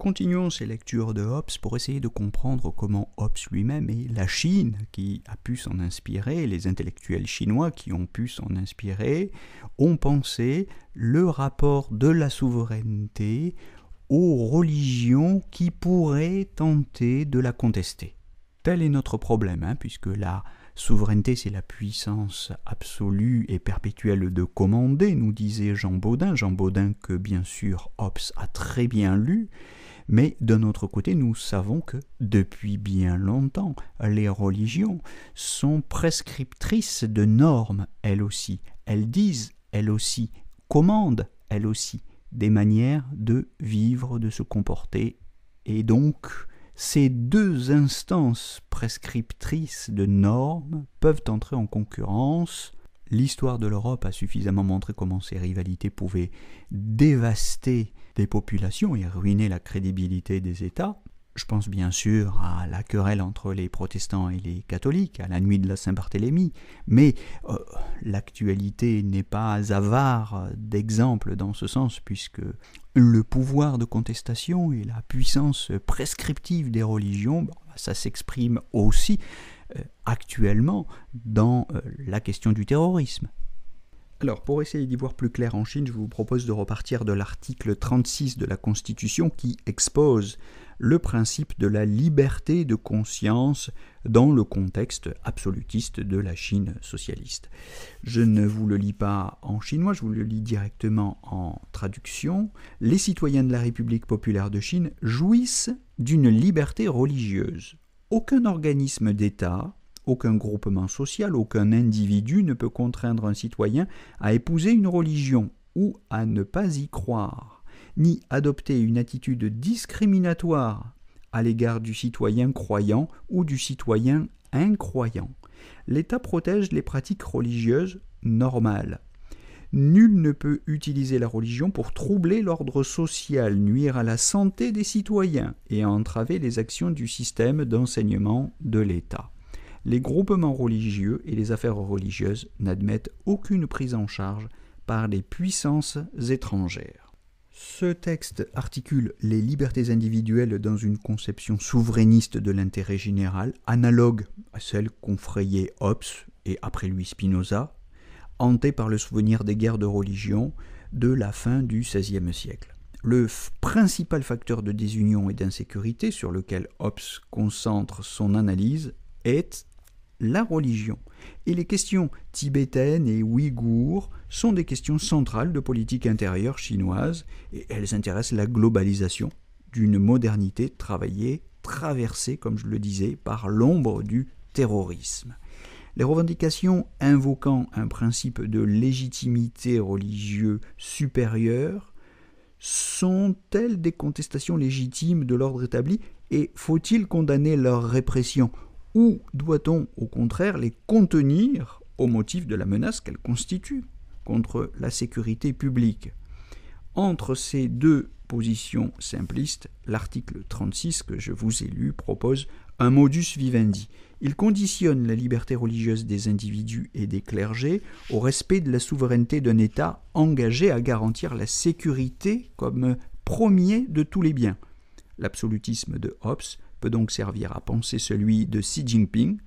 Continuons ces lectures de Hobbes pour essayer de comprendre comment Hobbes lui-même et la Chine qui a pu s'en inspirer, les intellectuels chinois qui ont pu s'en inspirer, ont pensé le rapport de la souveraineté aux religions qui pourraient tenter de la contester. Tel est notre problème, hein, puisque la souveraineté, c'est la puissance absolue et perpétuelle de commander, nous disait Jean Baudin, Jean Baudin que bien sûr Hobbes a très bien lu, mais d'un autre côté, nous savons que depuis bien longtemps, les religions sont prescriptrices de normes, elles aussi. Elles disent, elles aussi, commandent, elles aussi, des manières de vivre, de se comporter. Et donc, ces deux instances prescriptrices de normes peuvent entrer en concurrence L'histoire de l'Europe a suffisamment montré comment ces rivalités pouvaient dévaster populations et ruiner la crédibilité des États. Je pense bien sûr à la querelle entre les protestants et les catholiques, à la nuit de la Saint-Barthélemy, mais euh, l'actualité n'est pas avare d'exemples dans ce sens, puisque le pouvoir de contestation et la puissance prescriptive des religions, ça s'exprime aussi euh, actuellement dans euh, la question du terrorisme. Alors, pour essayer d'y voir plus clair en Chine, je vous propose de repartir de l'article 36 de la Constitution qui expose le principe de la liberté de conscience dans le contexte absolutiste de la Chine socialiste. Je ne vous le lis pas en chinois, je vous le lis directement en traduction. Les citoyens de la République populaire de Chine jouissent d'une liberté religieuse. Aucun organisme d'État, aucun groupement social, aucun individu ne peut contraindre un citoyen à épouser une religion ou à ne pas y croire, ni adopter une attitude discriminatoire à l'égard du citoyen croyant ou du citoyen incroyant. L'État protège les pratiques religieuses normales. Nul ne peut utiliser la religion pour troubler l'ordre social, nuire à la santé des citoyens et entraver les actions du système d'enseignement de l'État les groupements religieux et les affaires religieuses n'admettent aucune prise en charge par les puissances étrangères. Ce texte articule les libertés individuelles dans une conception souverainiste de l'intérêt général, analogue à celle qu'ont frayé Hobbes et après lui Spinoza, hantée par le souvenir des guerres de religion de la fin du XVIe siècle. Le principal facteur de désunion et d'insécurité sur lequel Hobbes concentre son analyse est la religion. Et les questions tibétaines et ouïghours sont des questions centrales de politique intérieure chinoise, et elles intéressent la globalisation d'une modernité travaillée, traversée, comme je le disais, par l'ombre du terrorisme. Les revendications invoquant un principe de légitimité religieuse supérieure sont-elles des contestations légitimes de l'ordre établi et faut-il condamner leur répression ou doit-on au contraire les contenir au motif de la menace qu'elles constituent contre la sécurité publique Entre ces deux positions simplistes, l'article 36 que je vous ai lu propose un modus vivendi. Il conditionne la liberté religieuse des individus et des clergés au respect de la souveraineté d'un État engagé à garantir la sécurité comme premier de tous les biens. L'absolutisme de Hobbes peut donc servir à penser celui de Xi Jinping,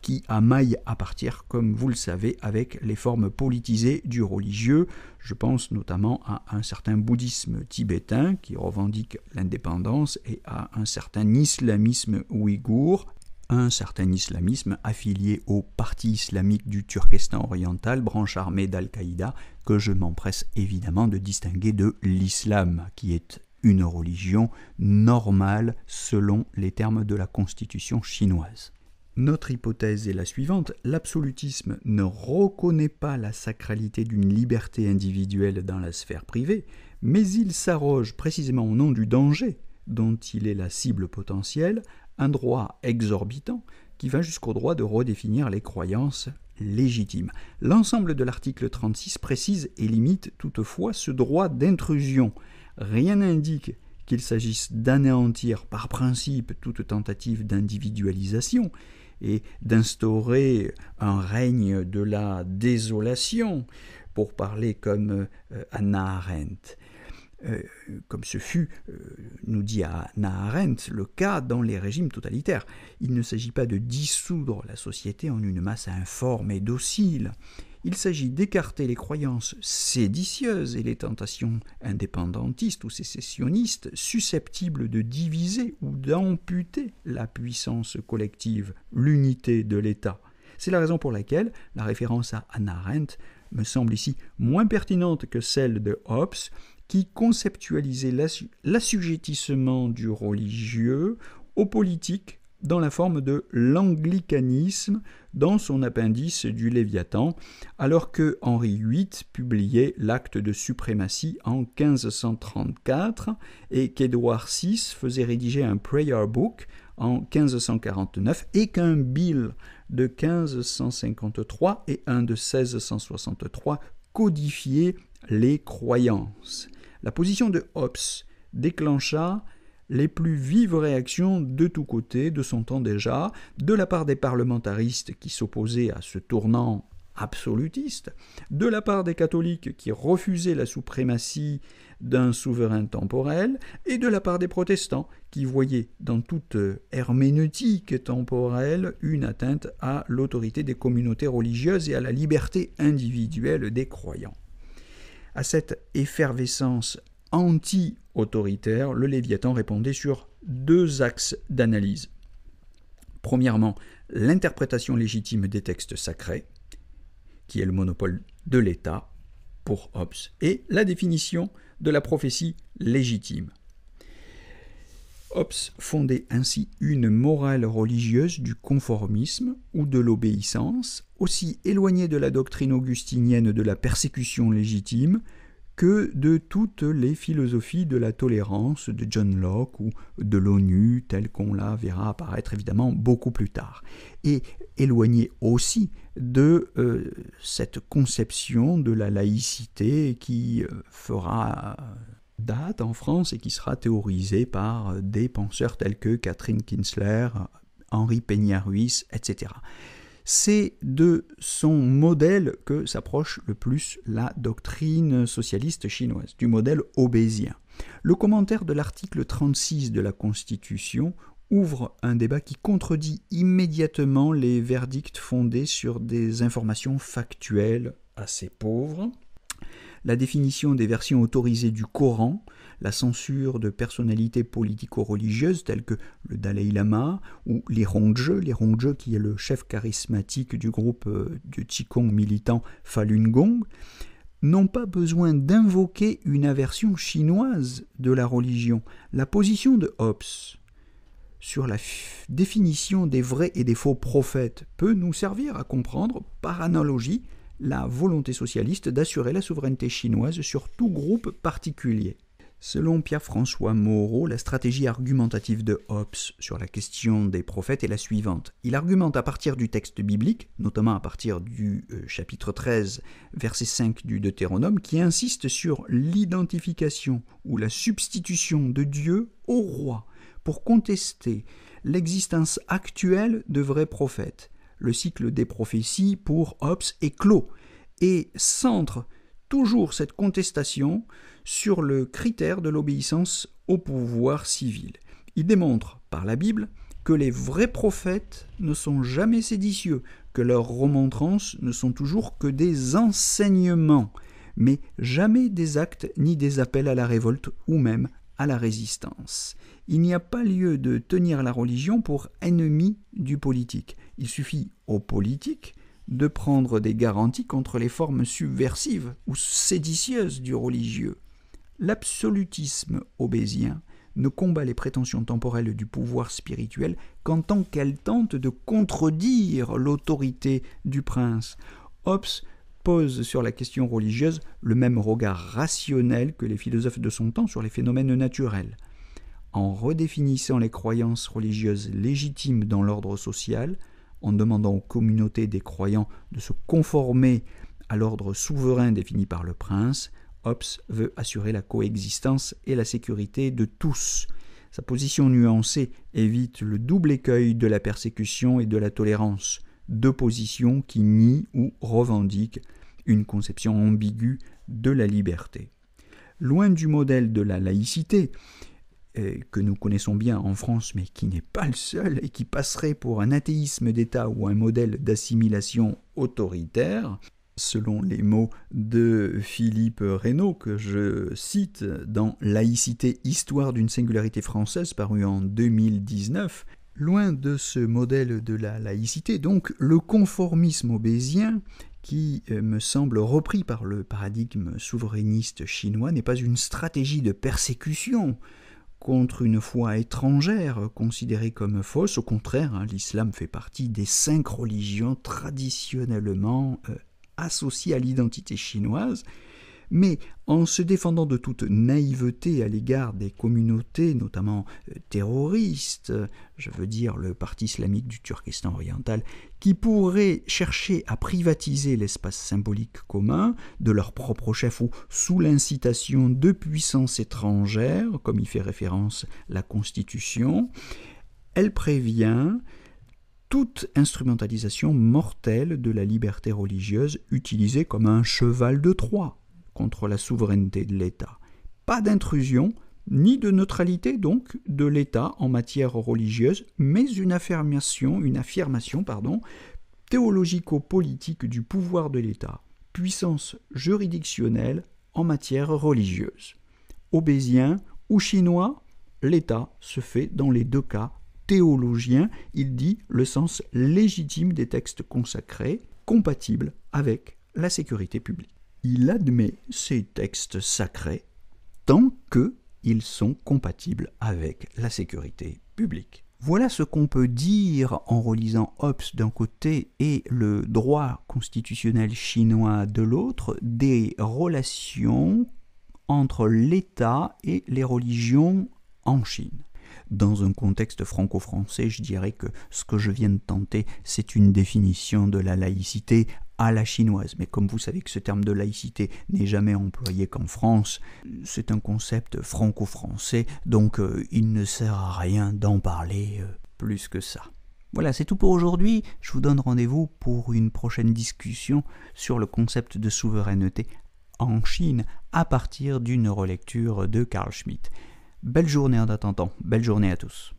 qui a maille à partir, comme vous le savez, avec les formes politisées du religieux. Je pense notamment à un certain bouddhisme tibétain qui revendique l'indépendance et à un certain islamisme ouïghour, un certain islamisme affilié au parti islamique du Turkestan oriental, branche armée d'Al-Qaïda, que je m'empresse évidemment de distinguer de l'islam, qui est une religion normale selon les termes de la constitution chinoise. Notre hypothèse est la suivante, l'absolutisme ne reconnaît pas la sacralité d'une liberté individuelle dans la sphère privée, mais il s'arroge précisément au nom du danger dont il est la cible potentielle, un droit exorbitant qui va jusqu'au droit de redéfinir les croyances légitimes. L'ensemble de l'article 36 précise et limite toutefois ce droit d'intrusion rien n'indique qu'il s'agisse d'anéantir par principe toute tentative d'individualisation et d'instaurer un règne de la désolation, pour parler comme euh, Anna Arendt. Euh, comme ce fut, euh, nous dit Anna Arendt, le cas dans les régimes totalitaires. Il ne s'agit pas de dissoudre la société en une masse informe et docile il s'agit d'écarter les croyances séditieuses et les tentations indépendantistes ou sécessionnistes susceptibles de diviser ou d'amputer la puissance collective, l'unité de l'État. C'est la raison pour laquelle la référence à Anna Arendt me semble ici moins pertinente que celle de Hobbes, qui conceptualisait l'assujettissement du religieux au politique dans la forme de l'anglicanisme dans son appendice du Léviathan, alors que Henri VIII publiait l'acte de suprématie en 1534 et qu'Édouard VI faisait rédiger un prayer book en 1549 et qu'un bill de 1553 et un de 1663 codifiaient les croyances. La position de Hobbes déclencha les plus vives réactions de tous côtés de son temps déjà, de la part des parlementaristes qui s'opposaient à ce tournant absolutiste, de la part des catholiques qui refusaient la suprématie d'un souverain temporel, et de la part des protestants qui voyaient dans toute herméneutique temporelle une atteinte à l'autorité des communautés religieuses et à la liberté individuelle des croyants. À cette effervescence anti autoritaire, le Léviathan répondait sur deux axes d'analyse. Premièrement, l'interprétation légitime des textes sacrés, qui est le monopole de l'État pour Hobbes, et la définition de la prophétie légitime. Hobbes fondait ainsi une morale religieuse du conformisme ou de l'obéissance, aussi éloignée de la doctrine augustinienne de la persécution légitime que de toutes les philosophies de la tolérance de John Locke ou de l'ONU, telle qu'on la verra apparaître évidemment beaucoup plus tard, et éloigné aussi de euh, cette conception de la laïcité qui euh, fera date en France et qui sera théorisée par des penseurs tels que Catherine Kinsler, Henri Peignaruis, etc. C'est de son modèle que s'approche le plus la doctrine socialiste chinoise, du modèle obésien. Le commentaire de l'article 36 de la Constitution ouvre un débat qui contredit immédiatement les verdicts fondés sur des informations factuelles assez pauvres. La définition des versions autorisées du Coran la censure de personnalités politico-religieuses telles que le Dalai Lama ou les Rongje, les Rongje qui est le chef charismatique du groupe euh, de Qigong militant Falun Gong, n'ont pas besoin d'invoquer une aversion chinoise de la religion. La position de Hobbes sur la définition des vrais et des faux prophètes peut nous servir à comprendre, par analogie, la volonté socialiste d'assurer la souveraineté chinoise sur tout groupe particulier. Selon Pierre-François Moreau, la stratégie argumentative de Hobbes sur la question des prophètes est la suivante. Il argumente à partir du texte biblique, notamment à partir du euh, chapitre 13, verset 5 du Deutéronome, qui insiste sur l'identification ou la substitution de Dieu au roi pour contester l'existence actuelle de vrais prophètes. Le cycle des prophéties pour Hobbes est clos et centre toujours cette contestation sur le critère de l'obéissance au pouvoir civil. Il démontre par la Bible que les vrais prophètes ne sont jamais séditieux, que leurs remontrances ne sont toujours que des enseignements, mais jamais des actes ni des appels à la révolte ou même à la résistance. Il n'y a pas lieu de tenir la religion pour ennemie du politique. Il suffit au politique de prendre des garanties contre les formes subversives ou séditieuses du religieux. L'absolutisme obésien ne combat les prétentions temporelles du pouvoir spirituel qu'en tant qu'elle tente de contredire l'autorité du prince. Hobbes pose sur la question religieuse le même regard rationnel que les philosophes de son temps sur les phénomènes naturels. En redéfinissant les croyances religieuses légitimes dans l'ordre social, en demandant aux communautés des croyants de se conformer à l'ordre souverain défini par le prince, Hobbes veut assurer la coexistence et la sécurité de tous. Sa position nuancée évite le double écueil de la persécution et de la tolérance, deux positions qui nient ou revendiquent une conception ambiguë de la liberté. Loin du modèle de la laïcité, que nous connaissons bien en France, mais qui n'est pas le seul, et qui passerait pour un athéisme d'État ou un modèle d'assimilation autoritaire, selon les mots de Philippe Reynaud, que je cite dans Laïcité, histoire d'une singularité française, paru en 2019, loin de ce modèle de la laïcité, donc le conformisme obésien qui euh, me semble repris par le paradigme souverainiste chinois n'est pas une stratégie de persécution, contre une foi étrangère considérée comme fausse. Au contraire, hein, l'islam fait partie des cinq religions traditionnellement euh, associées à l'identité chinoise mais en se défendant de toute naïveté à l'égard des communautés, notamment euh, terroristes, euh, je veux dire le parti islamique du Turkestan oriental, qui pourraient chercher à privatiser l'espace symbolique commun de leur propre chef ou sous l'incitation de puissances étrangères, comme y fait référence la Constitution, elle prévient toute instrumentalisation mortelle de la liberté religieuse utilisée comme un cheval de Troie contre la souveraineté de l'État. Pas d'intrusion, ni de neutralité donc de l'État en matière religieuse, mais une affirmation, une affirmation pardon, théologico-politique du pouvoir de l'État, puissance juridictionnelle en matière religieuse. Obésien ou chinois, l'État se fait dans les deux cas théologien, il dit le sens légitime des textes consacrés, compatible avec la sécurité publique il admet ces textes sacrés tant qu'ils sont compatibles avec la sécurité publique. Voilà ce qu'on peut dire en relisant Hobbes d'un côté et le droit constitutionnel chinois de l'autre des relations entre l'État et les religions en Chine. Dans un contexte franco-français, je dirais que ce que je viens de tenter, c'est une définition de la laïcité à la chinoise. Mais comme vous savez que ce terme de laïcité n'est jamais employé qu'en France, c'est un concept franco-français, donc euh, il ne sert à rien d'en parler euh, plus que ça. Voilà, c'est tout pour aujourd'hui. Je vous donne rendez-vous pour une prochaine discussion sur le concept de souveraineté en Chine à partir d'une relecture de Carl Schmitt. Belle journée en attendant, belle journée à tous.